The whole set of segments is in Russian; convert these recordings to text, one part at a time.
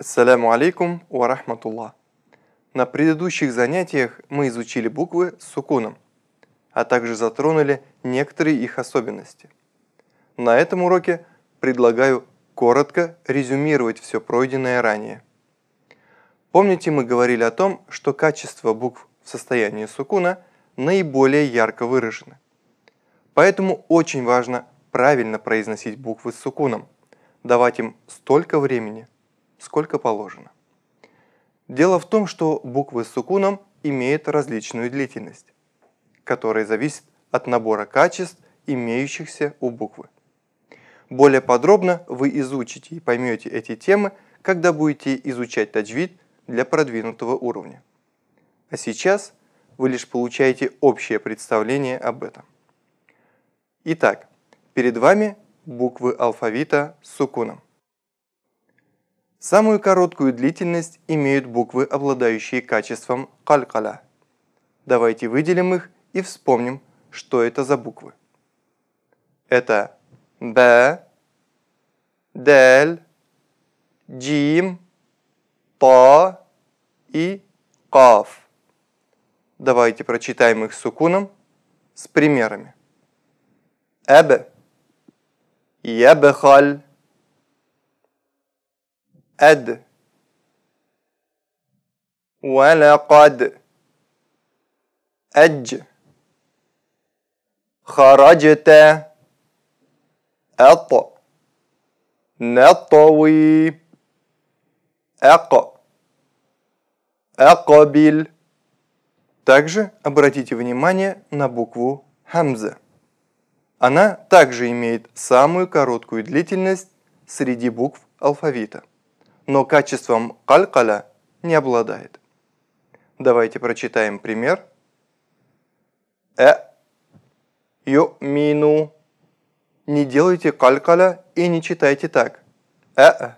Ассаляму алейкум ва рахматулла На предыдущих занятиях мы изучили буквы с сукуном, а также затронули некоторые их особенности. На этом уроке предлагаю коротко резюмировать все пройденное ранее. Помните, мы говорили о том, что качество букв в состоянии сукуна наиболее ярко выражены. Поэтому очень важно правильно произносить буквы с сукуном, давать им столько времени – сколько положено. Дело в том, что буквы с сукуном имеют различную длительность, которая зависит от набора качеств, имеющихся у буквы. Более подробно вы изучите и поймете эти темы, когда будете изучать таджвид для продвинутого уровня. А сейчас вы лишь получаете общее представление об этом. Итак, перед вами буквы алфавита с сукуном. Самую короткую длительность имеют буквы, обладающие качеством калькаля. Давайте выделим их и вспомним, что это за буквы. Это Б, Дель, Джим, Та и Каф. Давайте прочитаем их сукуном с примерами. Эбе, Ебехаль, أد ولقد أج خرجت أط نطوي أق أقبل Также обратите внимание на букву хамза. Она также имеет самую короткую длительность среди букв алфавита но качеством калькаля не обладает. Давайте прочитаем пример. Э ю мину. Не делайте калькаля и не читайте так. Э, э.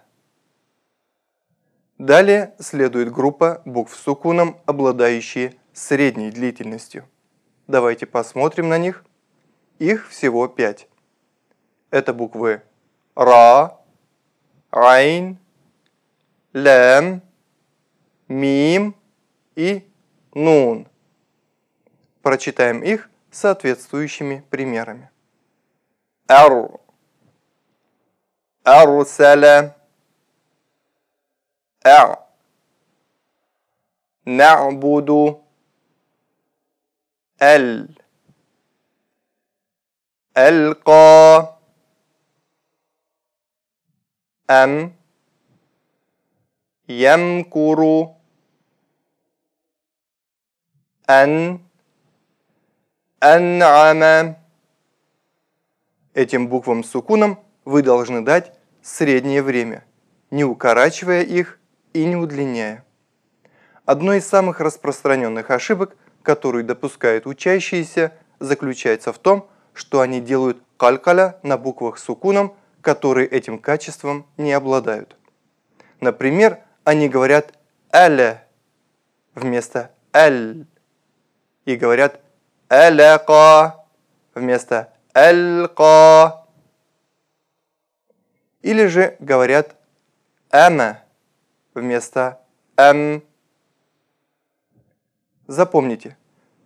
Далее следует группа букв с укуном, обладающие средней длительностью. Давайте посмотрим на них. Их всего пять. Это буквы Ра, Райн, лен, мим и нун. Прочитаем их соответствующими примерами. Ар. Арсаля. Ар. نعبد ال ألقى أم يمكر أن أنعم Этим буквам с сукуном вы должны дать среднее время, не укорачивая их и не удлиняя. Одной из самых распространенных ошибок, которую допускают учащиеся, заключается в том, что они делают калькаля на буквах с сукуном, которые этим качеством не обладают. Например, они говорят «эле» вместо «эль» и говорят «эляка» вместо «элька». Или же говорят «эме» вместо «эм». Запомните,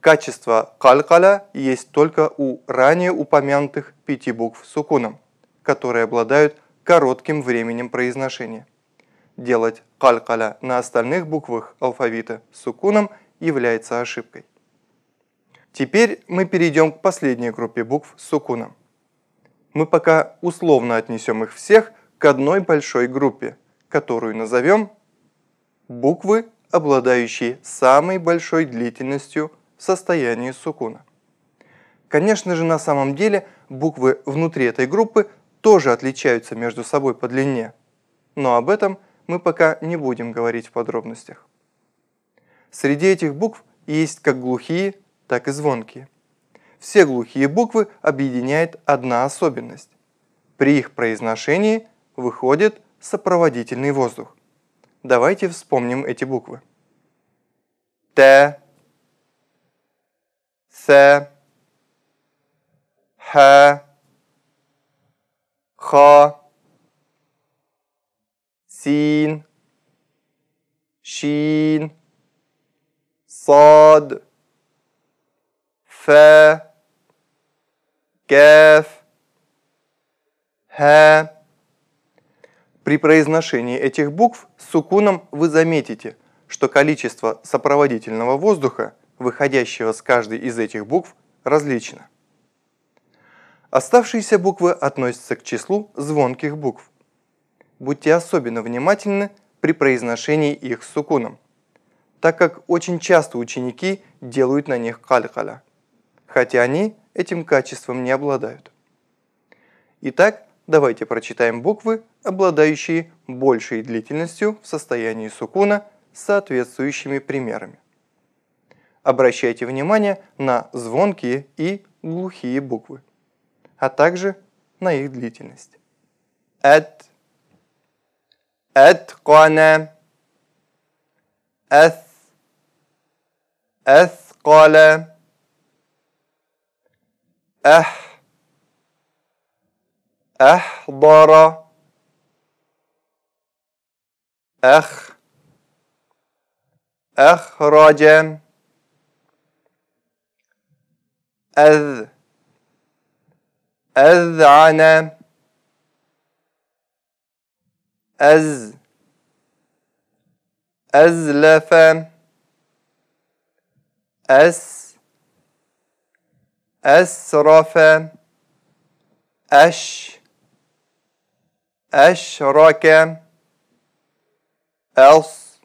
качество калькаля есть только у ранее упомянутых пяти букв с укуном, которые обладают коротким временем произношения. Делать калькаля на остальных буквах алфавита с сукуном является ошибкой. Теперь мы перейдем к последней группе букв с сукуном. Мы пока условно отнесем их всех к одной большой группе, которую назовем буквы, обладающие самой большой длительностью в состоянии сукуна. Конечно же, на самом деле буквы внутри этой группы тоже отличаются между собой по длине, но об этом мы пока не будем говорить в подробностях. Среди этих букв есть как глухие, так и звонкие. Все глухие буквы объединяет одна особенность. При их произношении выходит сопроводительный воздух. Давайте вспомним эти буквы. Т, С, Х, Х, سين شين صاد فا كاف ها При произношении этих букв с сукуном вы заметите, что количество сопроводительного воздуха, выходящего с каждой из этих букв, различно. Оставшиеся буквы относятся к числу звонких букв будьте особенно внимательны при произношении их с сукуном, так как очень часто ученики делают на них калькаля, хотя они этим качеством не обладают. Итак, давайте прочитаем буквы, обладающие большей длительностью в состоянии сукуна с соответствующими примерами. Обращайте внимание на звонкие и глухие буквы, а также на их длительность. At أتقن أث أثقل أح أحضر أخ أخرج أذ أذعن أز أزلف أس أسرف أش أشرك أص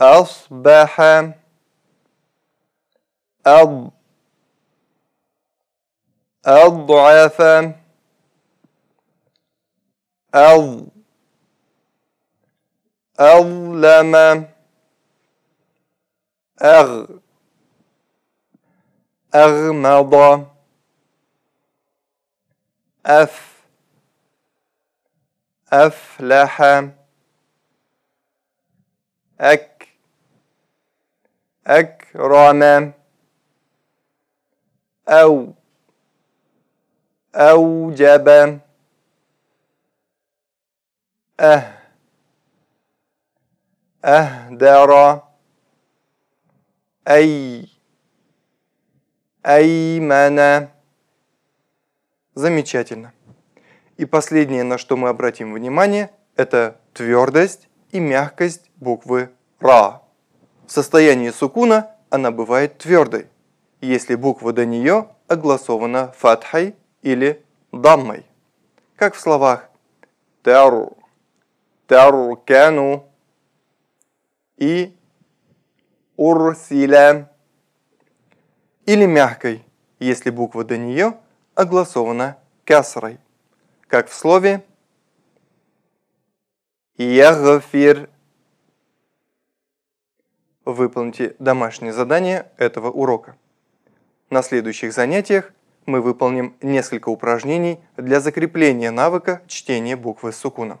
أصبح أض أضعف أظ أظلم أغ أغمض أف أفلح أك أكرم أو أوجب أه أهدر أي أيمن Замечательно. И последнее, на что мы обратим внимание, это твердость и мягкость буквы Ра. В состоянии сукуна она бывает твердой, если буква до нее огласована фатхой или даммой, как в словах террор Таркану и урсиля. Или мягкой, если буква до нее огласована касрой, как в слове ягфир. Выполните домашнее задание этого урока. На следующих занятиях мы выполним несколько упражнений для закрепления навыка чтения буквы с сукуном.